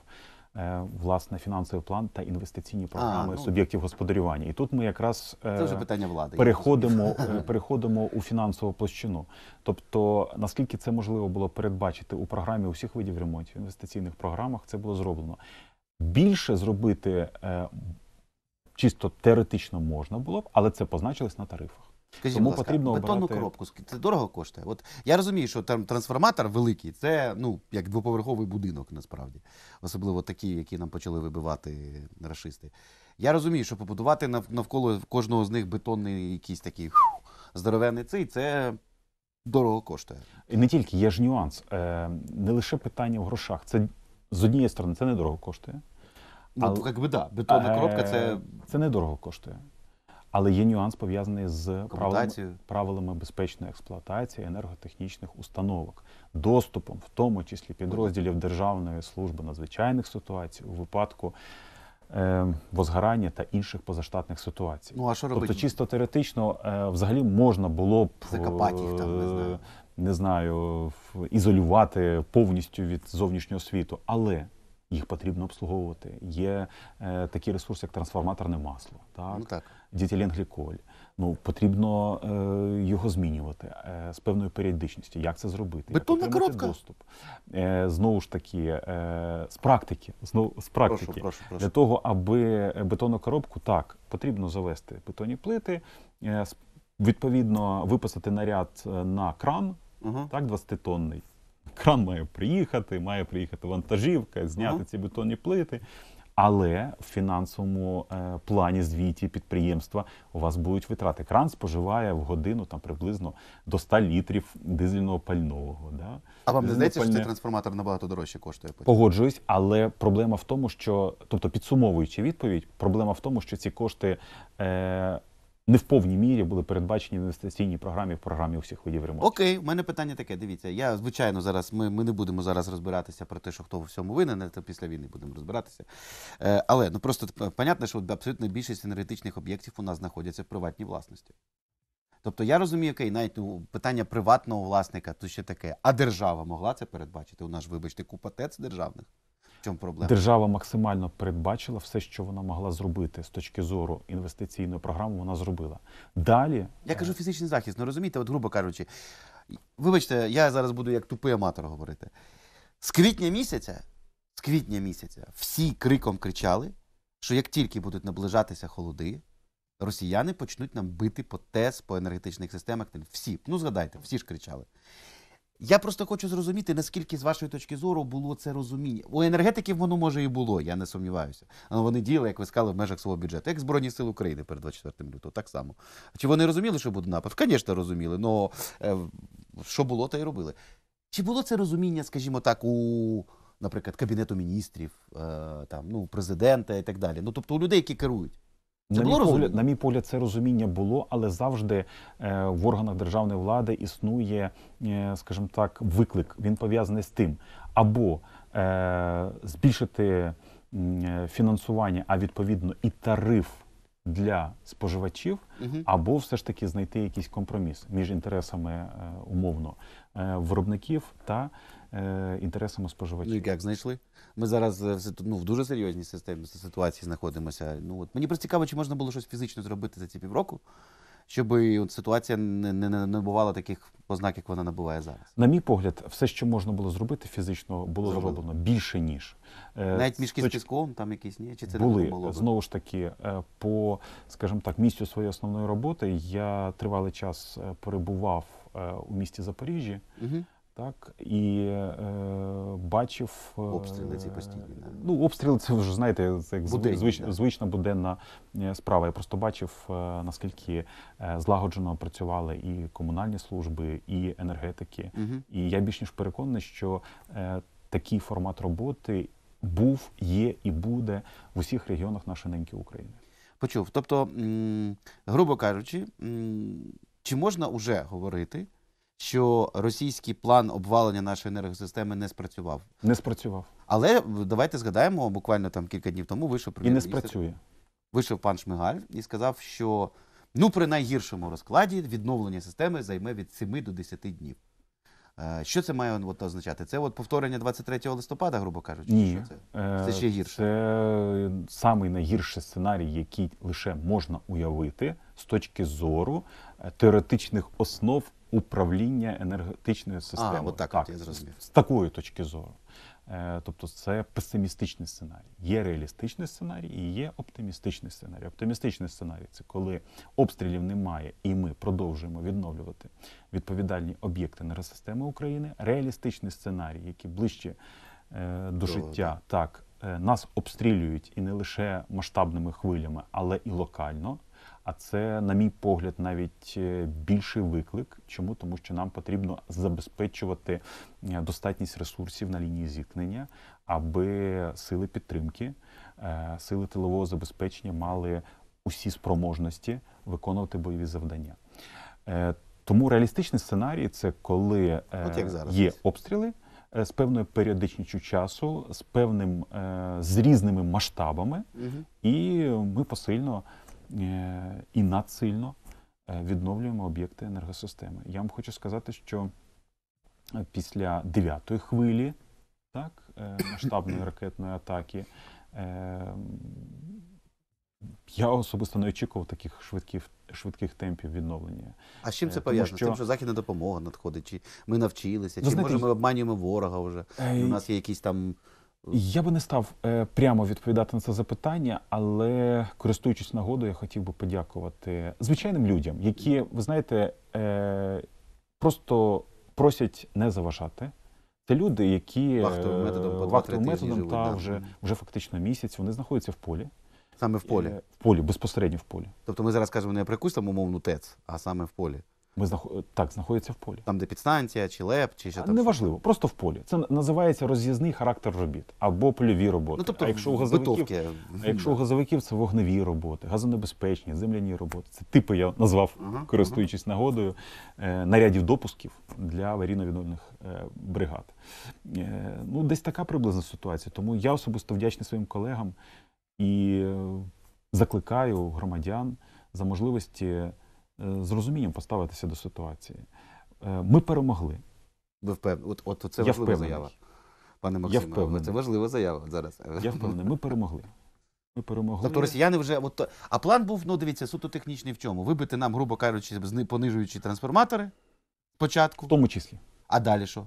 Е, власне фінансовий план та інвестиційні програми а, ну, суб'єктів господарювання. І тут ми якраз е, це вже питання влади. Переходимо е, переходимо у фінансову площину. Тобто, наскільки це можливо було передбачити у програмі усіх видів ремонтів, інвестиційних програмах це було зроблено. Більше зробити чисто теоретично можна було б, але це позначилось на тарифах. Скажіть, Тому ласка, потрібно бетонну обирати... коробку. Це дорого коштує. От я розумію, що там трансформатор великий, це ну як двоповерховий будинок, насправді, особливо такі, які нам почали вибивати расисти. Я розумію, що побудувати навколо кожного з них бетонний якийсь такий фу, здоровений цей це. Дорого коштує І не тільки є ж нюанс, е, не лише питання в грошах. Це з однієї сторони це недорого коштує. Ну, але, да, бетонна коробка це е, це недорого коштує. Але є нюанс пов'язаний з правилами, правилами безпечної експлуатації енерготехнічних установок, доступом, в тому числі підрозділів Державної служби надзвичайних ситуацій у випадку е, возгорання та інших позаштатних ситуацій. Ну а що робити? Тобто, чисто теоретично, е, взагалі можна було б е, закопати їх там не знаю. Не знаю, ізолювати повністю від зовнішнього світу, але їх потрібно обслуговувати. Є е, такі ресурси, як трансформаторне масло, так, ну, так. дітіленгліколь. Ну потрібно е, його змінювати е, з певною періодичністю. Як це зробити? Бетонна як коробка. доступ Е, знову ж таки е, з практики. Знову з практики прошу, прошу, прошу. для того, аби бетонну коробку так потрібно завести бетонні плити, е, відповідно виписати наряд е, на кран, угу. так 20-тонний кран має приїхати, має приїхати вантажівка, зняти ага. ці бетонні плити. Але в фінансовому е, плані звіті підприємства у вас будуть витрати. Кран споживає в годину там приблизно до 100 літрів дизельного пального. Да? А вам не здається, пальне... що цей трансформатор набагато дорожче коштує? Потім? Погоджуюсь, але проблема в тому, що тобто підсумовуючи відповідь, проблема в тому, що ці кошти е, не в повній мірі були передбачені в інвестиційній програмі в програмі усіх видів ремонту. Окей, у мене питання таке. Дивіться, я звичайно зараз. Ми ми не будемо зараз розбиратися про те, що хто в всьому винен, це після війни будемо розбиратися. Е, Але ну просто понятно, що абсолютно більшість енергетичних об'єктів у нас знаходяться в приватній власності. Тобто я розумію, окей, навіть ну, питання приватного власника то ще таке, а держава могла це передбачити? У нас, вибачте, купа ТЕЦ державних. В проблема? Держава максимально передбачила все, що вона могла зробити з точки зору інвестиційної програми, вона зробила. Далі я кажу фізичний захист. Ну розумієте, от грубо кажучи, вибачте, я зараз буду як тупий аматор говорити. З квітня місяця, з квітня місяця, всі криком кричали, що як тільки будуть наближатися холоди. Росіяни почнуть нам бити по ТЕС, по енергетичних системах. Всі, ну згадайте, всі ж кричали. Я просто хочу зрозуміти, наскільки з вашої точки зору було це розуміння. У енергетиків воно може і було, я не сумніваюся. Але вони діяли, як ви сказали, в межах свого бюджету. Як Збройні Сили України перед 24 лютого, так само. Чи вони розуміли, що буде напад? Звісно, розуміли, але що було, те й робили. Чи було це розуміння, скажімо так, у, наприклад, Кабінету міністрів, е, там, ну, президента і так далі? Ну, тобто у людей, які керують. Це на було мій погляд, на мій погляд, це розуміння було, але завжди е, в органах державної влади існує, е, скажімо так, виклик. Він пов'язаний з тим, або е, збільшити е, фінансування, а відповідно і тариф для споживачів, або все ж таки знайти якийсь компроміс між інтересами е, умовно е, виробників та е, інтересами споживачів. Ну Як знайшли? Ми зараз ну, в дуже серйозній системі ситуації знаходимося. Ну от мені просто цікаво, чи можна було щось фізично зробити за ці півроку щоб ситуація не не, не бувала таких ознак, як вона набуває зараз. На мій погляд, все, що можна було зробити фізично, було Зробили. зроблено більше ніж е, навіть мішки з піском, там якісь ні, чи це були, не було знову ж таки е, по, скажімо так, місцю своєї основної роботи. Я тривалий час е, перебував у місті Запоріжжі. Угу. Так і е, бачив е, обстріли ці постійні. Да? Ну обстріли це вже знаєте, це як буденні, звич, да. звична буденна е, справа. Я просто бачив е, наскільки злагоджено працювали і комунальні служби, і енергетики. Угу. І я більш ніж переконаний, що е, такий формат роботи був, є і буде в усіх регіонах нашої ненької України. Почув, тобто, грубо кажучи, чи можна вже говорити? що російський план обвалення нашої енергосистеми не спрацював. Не спрацював. Але е, давайте згадаємо, буквально там кілька днів тому вийшов прем'єр. І не спрацює. Вийшов пан Шмигаль і сказав, що ну при найгіршому розкладі відновлення системи займе від 7 до 10 днів. Е, що це має от, означати? Це от повторення 23 листопада, грубо кажучи, Ні. що це е, Це ще гірше. Це самий найгірший сценарій, який лише можна уявити з точки зору теоретичних основ управління енергетичною системою. А, от так, так от я зрозумів. З, з такої точки зору. Е, тобто це песимістичний сценарій. Є реалістичний сценарій і є оптимістичний сценарій. Оптимістичний сценарій це коли обстрілів немає, і ми продовжуємо відновлювати відповідальні об'єкти енергосистеми України. Реалістичний сценарій, який ближче е, до життя, так е, нас обстрілюють і не лише масштабними хвилями, але і локально. А це, на мій погляд, навіть е, більший виклик. Чому тому, що нам потрібно забезпечувати е, достатність ресурсів на лінії зіткнення, аби сили підтримки, е, сили тилового забезпечення мали усі спроможності виконувати бойові завдання. Тому реалістичний сценарій це коли є обстріли. З певною періодичністю часу, з певним з різними масштабами, угу. і ми посильно Е, і надсильно е, відновлюємо об'єкти енергосистеми. Я вам хочу сказати, що е, після дев'ятої хвилі так, масштабної ракетної атаки. Я особисто не очікував таких швидких швидких темпів відновлення. А з чим це пов'язано? Що... З тим, що західна допомога надходить? Чи ми навчилися? Ну, чи знаєте, може ми обманюємо ворога вже? І у нас є якісь там я би не став е, прямо відповідати на це запитання, але користуючись нагодою, я хотів би подякувати звичайним людям, які, ви знаєте, е, просто просять не заважати. Це люди, які е, вахтовим методом, вахтовим методом живуть, та да. вже вже фактично місяць вони знаходяться в полі. Саме в полі. В полі, безпосередньо в полі. Тобто ми зараз кажемо не про якусь там умовну ТЕЦ, а саме в полі. Ми знаход... так знаходиться в полі. Там, де підстанція, чи леп, чи що там неважливо, просто в полі. Це називається роз'їзний характер робіт або польові роботи. Ну, тобто, а якщо у газовиків, а якщо у газовиків це вогневі роботи, газонебезпечні, земляні роботи. Це типи я назвав, ага, користуючись ага. нагодою е, нарядів допусків для аварійно-відновлених е, бригад. Е, ну, десь така приблизна ситуація. Тому я особисто вдячний своїм колегам і е, закликаю громадян за можливості. Е, з розумінням поставитися до ситуації. Е, ми перемогли. Ви впев... от, от це важлива впевнений. заява. Пане Максиме, Я впевнений. це важлива заява зараз. Я впевнений, ми перемогли. Ми перемогли. Тобто росіяни вже от а план був, ну дивіться, суто технічний в чому? Вибити нам, грубо кажучи, пони- понижуючи трансформатори спочатку, в тому числі. а далі що?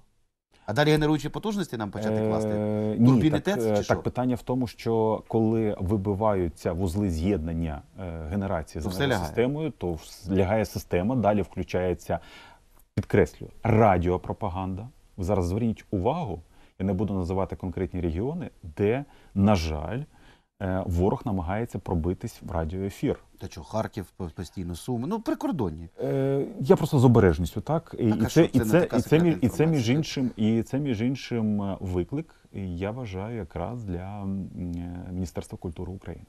А далі генеруючі потужності нам почати е, класти е, ні, так, ТЕЦ? Чи так питання в тому, що коли вибиваються вузли з'єднання е, генерації з системою, то лягає система, далі включається, підкреслюю, радіопропаганда. Зараз зверніть увагу, я не буду називати конкретні регіони, де, на жаль, Е, ворог намагається пробитись в радіоефір. Та що Харків постійно суми? Ну прикордонні Е, я просто з обережністю, так і це, між це між іншим, і це між іншим е, виклик. Я вважаю, якраз для е, Міністерства культури України.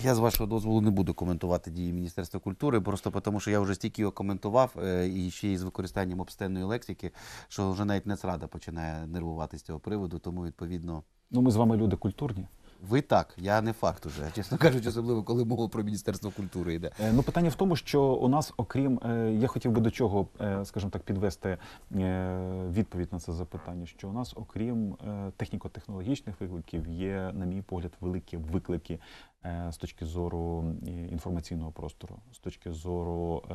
Я з вашого дозволу не буду коментувати дії Міністерства культури, просто тому що я вже стільки його коментував, і ще й з використанням обстенної лексики, що вже навіть Нацрада починає нервувати з цього приводу, тому відповідно. Ну, ми з вами люди культурні. Ви так, я не факт уже, чесно кажучи, особливо коли мова про міністерство культури йде. Е, ну питання в тому, що у нас, окрім е, я хотів би до чого, е, скажімо так, підвести відповідь на це запитання. Що у нас, окрім техніко-технологічних викликів, є, на мій погляд, великі виклики Е, з точки зору інформаційного простору, з точки зору е,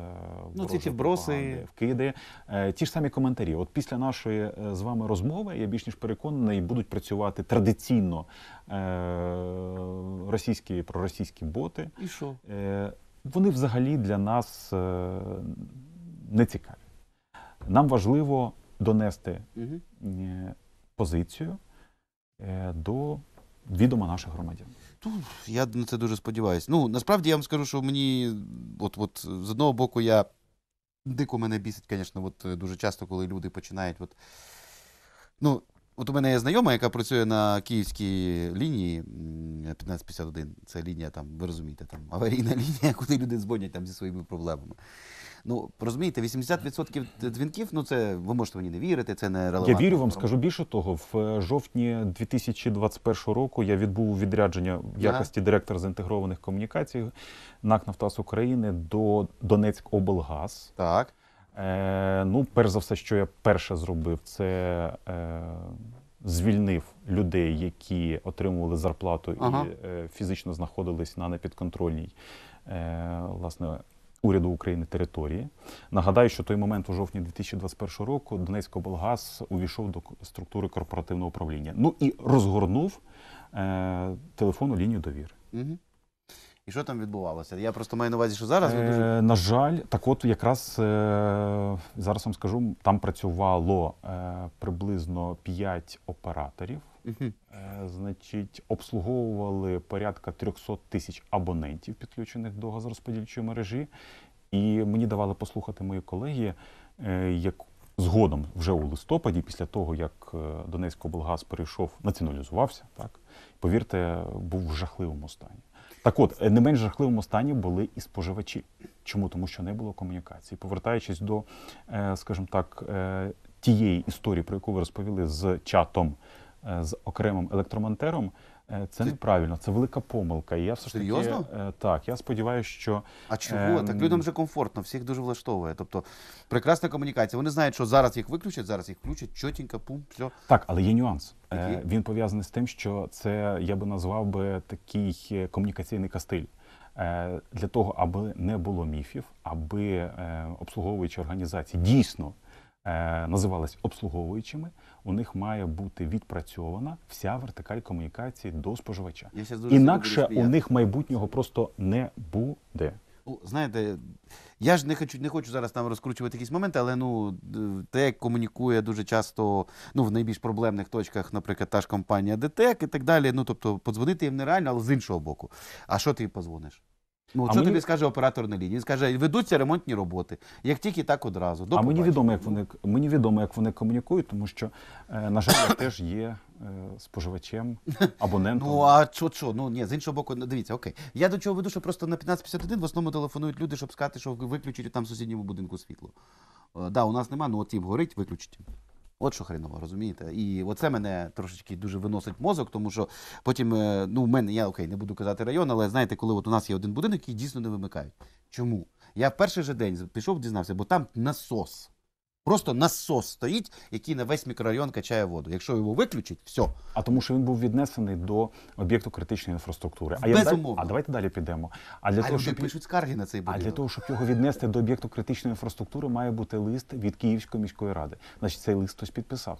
ну, ці ці вброси, вкиди, е, ті ж самі коментарі. От після нашої з вами розмови я більш ніж переконаний, будуть працювати традиційно російські проросійські боти. І що? Вони взагалі для нас не цікаві. Нам важливо донести угу. позицію до відома наших громадян. Ну, я на це дуже сподіваюся. Ну, насправді я вам скажу, що мені, от от з одного боку, я дико мене бісить, звісно, от е, дуже часто, коли люди починають. от, ну, От у мене є знайома, яка працює на київській лінії 1551. Це лінія, там, ви розумієте, там аварійна лінія, куди люди дзвонять там зі своїми проблемами. Ну розумієте, 80% дзвінків. Ну це ви можете мені не вірити. Це не релевантно. Я вірю вам. Скажу більше того, в е, жовтні 2021 року я відбув відрядження в якості директора з інтегрованих комунікацій НАК «Нафтас України до Донецьк Облгаз. Так Е, ну, перш за все, що я перше зробив, це е, звільнив людей, які отримували зарплату ага. і е, фізично знаходились на непідконтрольній е, власне уряду України території. Нагадаю, що той момент у жовтні 2021 року Донецькоблгаз увійшов до структури корпоративного управління. Ну і розгорнув е, телефонну лінію довіри. Угу. І що там відбувалося? Я просто маю на увазі, що зараз ви е, дуже... Е, на жаль, так от якраз е, зараз вам скажу, там працювало е, приблизно 5 операторів. Е, значить, обслуговували порядка 300 тисяч абонентів, підключених до газорозподільчої мережі. І мені давали послухати мої колеги, е, як згодом, вже у листопаді, після того як е, Донецький облгаз перейшов, націоналізувався. Так повірте, був в жахливому стані. Так, от не менш жахливому стані були і споживачі. Чому тому, що не було комунікації, повертаючись до, скажімо так, тієї історії, про яку ви розповіли з чатом. Е, з окремим електромонтером. Е, це неправильно, це велика помилка. І я все ж таки, е, так. Я сподіваюся, що а чого ем, так людям вже комфортно, всіх дуже влаштовує. Тобто прекрасна комунікація. Вони знають, що зараз їх виключать, зараз їх включать, чотінька, пум, все. так, але є нюанс. Який? Він пов'язаний з тим, що це я би назвав би такий комунікаційний кастиль. Для того аби не було міфів, аби обслуговуючі організації дійсно. Е, називались обслуговуючими. У них має бути відпрацьована вся вертикаль комунікації до споживача. інакше у них майбутнього просто не буде. Ну, знаєте, я ж не хочу не хочу зараз там розкручувати якісь моменти, але ну те як комунікує дуже часто ну в найбільш проблемних точках, наприклад, та ж компанія ДТЕК і так далі. Ну тобто подзвонити їм нереально, але з іншого боку. А що ти їм позвониш? Ну, а що мені... тобі скаже оператор на лінії? Він скаже, ведуться ремонтні роботи. Як тільки так одразу. До а мені відомо, як вони мені відомо, як вони комунікують, тому що, е, на жаль, я теж є е, споживачем, абонентом. Ну а що, що? Ну ні, з іншого боку, дивіться, окей. Я до чого веду, що просто на 1551 в основному телефонують люди, щоб сказати, що виключить там в сусідньому будинку світло. Так, е, да, у нас нема, ну от їм горить, виключить. От що хреново, розумієте? І оце мене трошечки дуже виносить мозок, тому що потім, е, ну, в мене, я окей, не буду казати район, але знаєте, коли от у нас є один будинок, який дійсно не вимикають. Чому? Я в перший же день пішов, дізнався, бо там насос. Просто насос стоїть, який на весь мікрорайон качає воду. Якщо його виключить, все. А тому, що він був віднесений до об'єкту критичної інфраструктури. А я далі, а давайте далі підемо. А для А того, щоб пишуть скарги на цей а для того, щоб його віднести до об'єкту критичної інфраструктури, має бути лист від Київської міської ради. Значить, цей лист хтось підписав.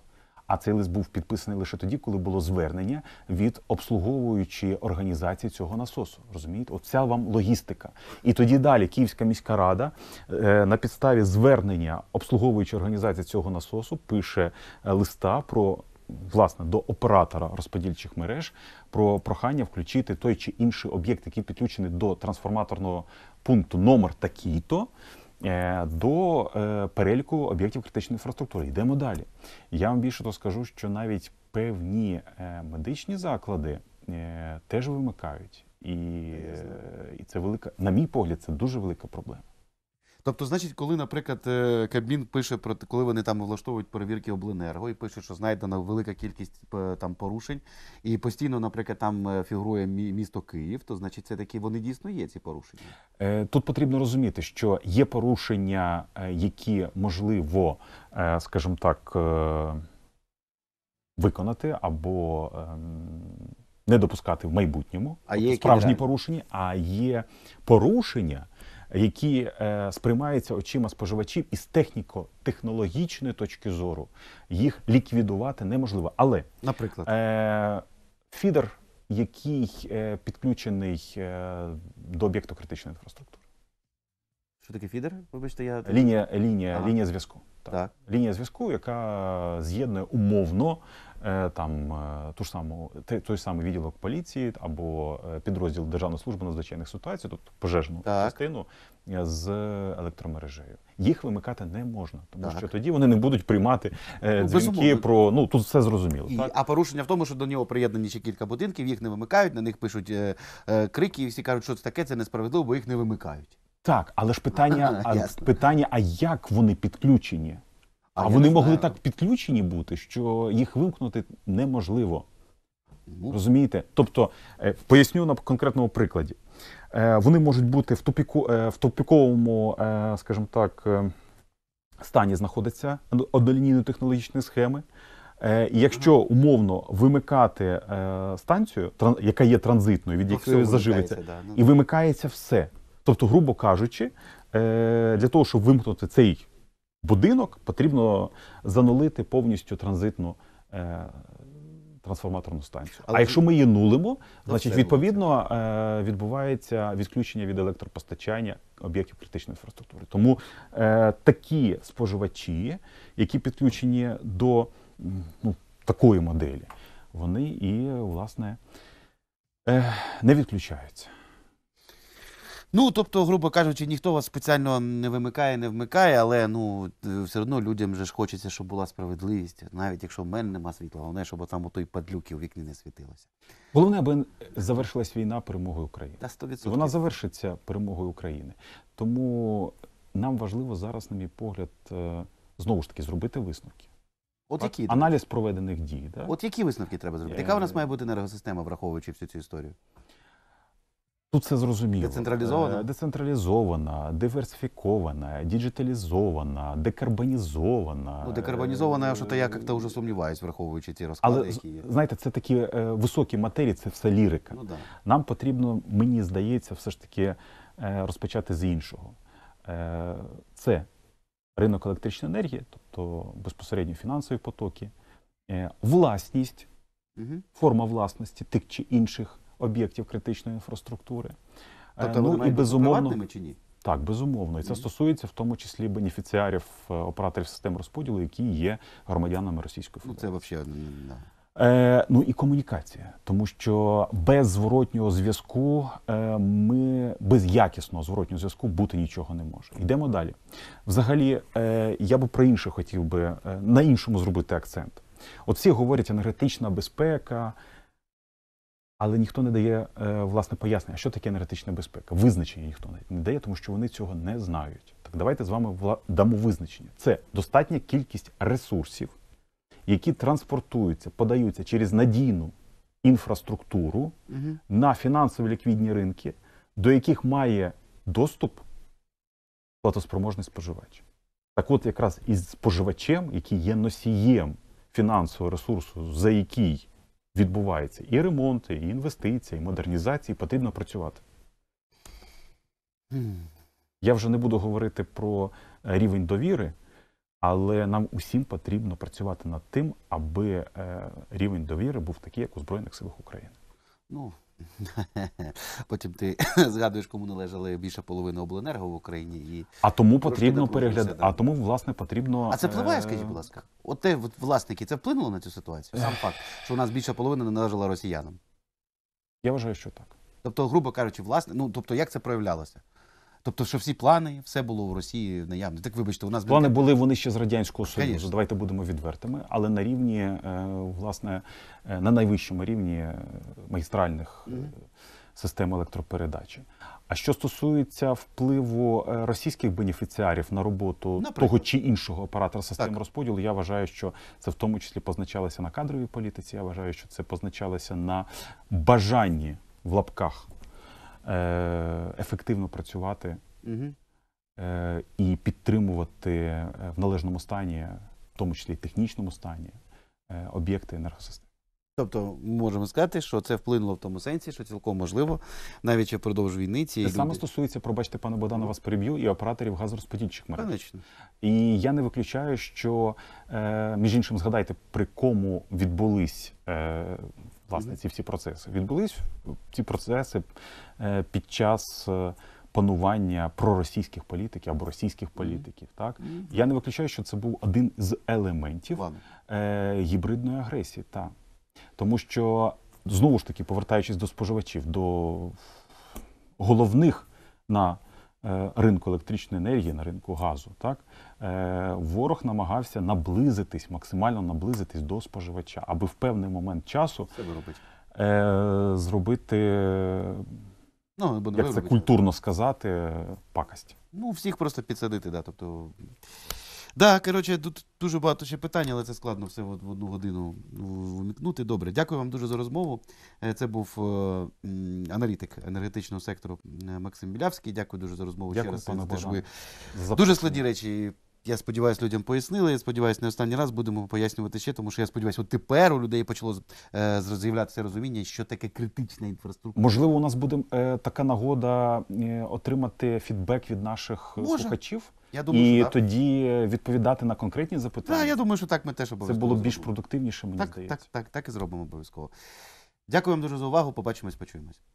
А цей лист був підписаний лише тоді, коли було звернення від обслуговуючої організації цього насосу. Розумієте, оця вам логістика. І тоді далі Київська міська рада е, на підставі звернення обслуговуючої організації цього насосу пише е, листа про. Власне, до оператора розподільчих мереж про прохання включити той чи інший об'єкт, який підключений до трансформаторного пункту номер такий-то, Е, до е, переліку об'єктів критичної інфраструктури. Йдемо далі. Я вам більше то скажу, що навіть певні е, медичні заклади теж вимикають, і, і це велика, на мій погляд, це дуже велика проблема. Тобто, значить, коли, наприклад, е, Кабмін пише про коли вони там влаштовують перевірки обленерго і пише, що знайдена велика кількість там порушень, і постійно, наприклад, там е, фігурує місто Київ, то значить, це такі вони дійсно є ці порушення. Е, тут потрібно розуміти, що є порушення, які можливо, скажімо так, виконати або ем, не допускати в майбутньому а тобто є справжні порушення, а є порушення які е, сприймаються очима споживачів із техніко-технологічної точки зору. Їх ліквідувати неможливо. Але, наприклад, е, фідер, який е, підключений е, до об'єкту критичної інфраструктури. Що таке фідер? Вибачте, я лінія, лінія, ага. лінія зв'язку. Так. так. Лінія зв'язку, яка з'єднує умовно Е, там е, ту ж саму той самий відділок поліції або е, підрозділ Державної служби надзвичайних ситуацій, тобто пожежну так. частину з електромережею. Їх вимикати не можна, тому так. що тоді вони не будуть приймати ну, дзвінки безумовно. про ну тут все зрозуміло. І, так? А порушення в тому, що до нього приєднані ще кілька будинків, їх не вимикають, на них пишуть е, е, крики, і всі кажуть, що це таке, це несправедливо, бо їх не вимикають. Так, але ж питання а, питання: а як вони підключені? А, а вони могли так підключені бути, що їх вимкнути неможливо. Ну. Розумієте? Тобто, е, поясню на конкретному прикладі. Е, вони можуть бути в тупіку, е, в тупіковому, скажімо так, стані знаходяться однолінійної технологічні схеми. якщо умовно вимикати станцію, яка є транзитною, від ну, якої заживиться, ну, і вимикається все. Тобто, грубо кажучи, для того, щоб вимкнути цей будинок потрібно занулити повністю транзитну е, трансформаторну станцію. Але а якщо ми її нулимо, значить відповідно е, відбувається відключення від електропостачання об'єктів критичної інфраструктури. Тому е, такі споживачі, які підключені до ну, такої моделі, вони і власне е, не відключаються. Ну тобто, грубо кажучи, ніхто вас спеціально не вимикає, не вмикає, але ну е, все одно людям же ж хочеться, щоб була справедливість, навіть якщо в мене нема світла, головне, щоб там у той падлюки у вікні не світилося. Головне, аби завершилась війна перемогою України. Та 100%. Вона завершиться перемогою України. Тому нам важливо зараз, на мій погляд, е, знову ж таки зробити висновки. От які аналіз проведених дій, да от які висновки треба зробити? Яка у нас е, має бути енергосистема, враховуючи всю цю історію? Тут все зрозуміло. Децентралізована, е, Децентралізована, диверсифікована, діджиталізована, декарбонізована. Ну, декарбонізована, що то я як-то вже сумніваюсь, враховуючи ті розклади, Але, які є. Знаєте, це такі е, високі матерії, це все лірика. Ну, да. Нам потрібно, мені здається, все ж таки е, розпочати з іншого. Е, Це ринок електричної енергії, тобто безпосередньо фінансові потоки, е, власність, угу. форма власності тих чи інших об'єктів критичної інфраструктури. Е, тобто ну, і безумовно чи ні? Так, безумовно, і це mm -hmm. стосується в тому числі бенефіціарів е, операторів систем розподілу, які є громадянами Російської ну, Федерації. Це взагалі. Да. Е, Ну і комунікація, тому що без зворотнього зв'язку е, ми без якісного зворотнього зв'язку бути нічого не може. Йдемо далі. Взагалі, е, я би про інше хотів би е, на іншому зробити акцент. От всі говорять енергетична безпека. Але ніхто не дає е, власне пояснення, що таке енергетична безпека. Визначення ніхто не дає, тому що вони цього не знають. Так давайте з вами дамо визначення. Це достатня кількість ресурсів, які транспортуються, подаються через надійну інфраструктуру угу. на фінансові ліквідні ринки, до яких має доступ платоспроможний споживач. Так, от якраз із споживачем, який є носієм фінансового ресурсу, за який відбувається. І ремонти, і інвестиції, і модернізації потрібно працювати. Я вже не буду говорити про е, рівень довіри, але нам усім потрібно працювати над тим, аби е, рівень довіри був такий, як у Збройних силах України. Ну, Потім ти згадуєш, кому належали більше половини обленерго в Україні і а тому потрібно переглядати. А тому власне потрібно. А це впливає, е, скажіть, будь ласка, от те от, власники це вплинуло на цю ситуацію? Сам факт, що у нас більша половина не належала росіянам? Я вважаю, що так. Тобто, грубо кажучи, власне, ну тобто, як це проявлялося? Тобто, що всі плани, все було в Росії наявне. Так вибачте, у нас плани були вони ще з радянського союзу. Давайте будемо відвертими, але на рівні, е, власне, е, на найвищому рівні е, магістральних систем електропередачі. А що стосується впливу російських бенефіціарів на роботу Наприклад. того чи іншого оператора систем так. розподілу, я вважаю, що це в тому числі позначалося на кадровій політиці. Я вважаю, що це позначалося на бажанні в лапках. Е, ефективно працювати угу. і підтримувати е, в належному стані, в тому числі технічному стані, об'єкти енергосистеми. Тобто ми можемо сказати, що це вплинуло в тому сенсі, що цілком можливо, навіть впродовж війни ці люди... саме стосується, пробачте, пане Богдана, вас переб'ю і операторів газорозподільчих мереж. Конечно. І я не виключаю, що е, між іншим згадайте при кому відбулись е, власне ці всі процеси. Відбулись ці процеси е, під час. Панування проросійських політиків або російських політиків, так я не виключаю, що це був один з елементів гібридної агресії. Так. Тому що знову ж таки, повертаючись до споживачів, до головних на е, ринку електричної енергії, на ринку газу, так е, ворог намагався наблизитись, максимально наблизитись до споживача, аби в певний момент часу е, зробити. Ну, Як це культурно сказати, пакость. Ну, всіх просто підсадити, да. Тобто Да, коротше, тут дуже багато ще питань, але це складно все в одну годину вмікнути. Добре, дякую вам дуже за розмову. Е, це був е, аналітик енергетичного сектору е, Максим Білявський. Дякую дуже за розмову. Дякую, ще раз теж ви дуже складні речі. Я сподіваюся, людям пояснили. Я сподіваюся, не останній раз будемо пояснювати ще, тому що я сподіваюся, от тепер у людей почало з'являтися розуміння, що таке критична інфраструктура. Можливо, у нас буде така нагода отримати фідбек від наших Може. слухачів. Я думаю, і що так. тоді відповідати на конкретні запитання. Да, я думаю, що так ми теж це було більш зробимо. продуктивніше, мені так, здається. так, так, так і зробимо обов'язково. Дякую вам дуже за увагу. Побачимось, почуємось.